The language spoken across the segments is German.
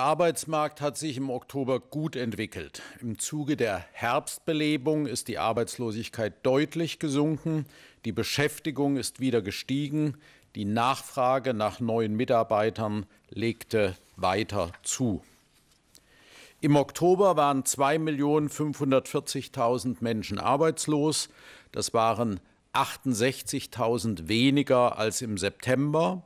Der Arbeitsmarkt hat sich im Oktober gut entwickelt. Im Zuge der Herbstbelebung ist die Arbeitslosigkeit deutlich gesunken, die Beschäftigung ist wieder gestiegen, die Nachfrage nach neuen Mitarbeitern legte weiter zu. Im Oktober waren 2.540.000 Menschen arbeitslos. Das waren 68.000 weniger als im September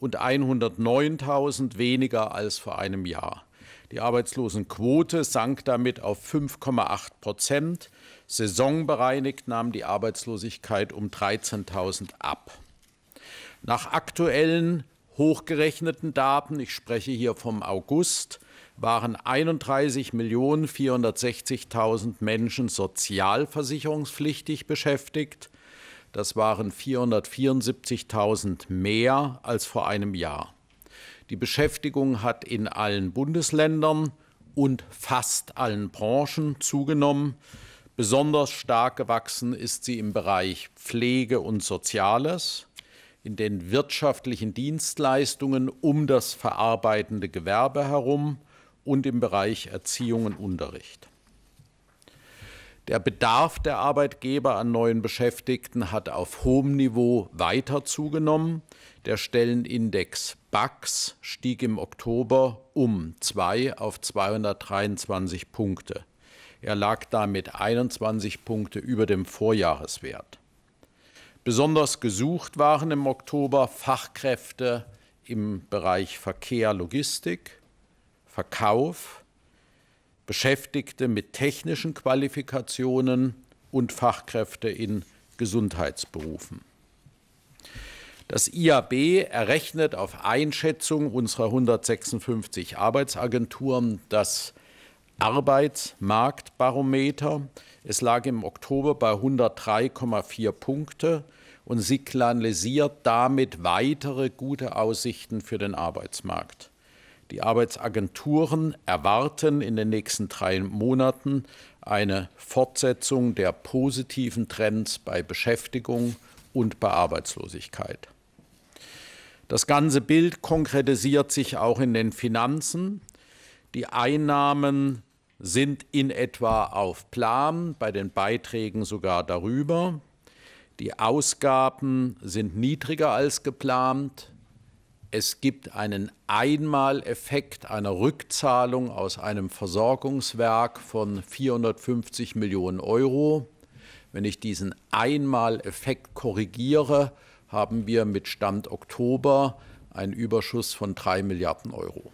und 109.000 weniger als vor einem Jahr. Die Arbeitslosenquote sank damit auf 5,8 Prozent. Saisonbereinigt nahm die Arbeitslosigkeit um 13.000 ab. Nach aktuellen hochgerechneten Daten, ich spreche hier vom August, waren 31.460.000 Menschen sozialversicherungspflichtig beschäftigt das waren 474.000 mehr als vor einem Jahr. Die Beschäftigung hat in allen Bundesländern und fast allen Branchen zugenommen. Besonders stark gewachsen ist sie im Bereich Pflege und Soziales, in den wirtschaftlichen Dienstleistungen um das verarbeitende Gewerbe herum und im Bereich Erziehung und Unterricht. Der Bedarf der Arbeitgeber an neuen Beschäftigten hat auf hohem Niveau weiter zugenommen. Der Stellenindex BAX stieg im Oktober um 2 auf 223 Punkte. Er lag damit 21 Punkte über dem Vorjahreswert. Besonders gesucht waren im Oktober Fachkräfte im Bereich Verkehr, Logistik, Verkauf, Beschäftigte mit technischen Qualifikationen und Fachkräfte in Gesundheitsberufen. Das IAB errechnet auf Einschätzung unserer 156 Arbeitsagenturen das Arbeitsmarktbarometer. Es lag im Oktober bei 103,4 Punkte und signalisiert damit weitere gute Aussichten für den Arbeitsmarkt. Die Arbeitsagenturen erwarten in den nächsten drei Monaten eine Fortsetzung der positiven Trends bei Beschäftigung und bei Arbeitslosigkeit. Das ganze Bild konkretisiert sich auch in den Finanzen. Die Einnahmen sind in etwa auf Plan, bei den Beiträgen sogar darüber. Die Ausgaben sind niedriger als geplant es gibt einen Einmaleffekt einer Rückzahlung aus einem Versorgungswerk von 450 Millionen Euro. Wenn ich diesen Einmaleffekt korrigiere, haben wir mit Stand Oktober einen Überschuss von 3 Milliarden Euro.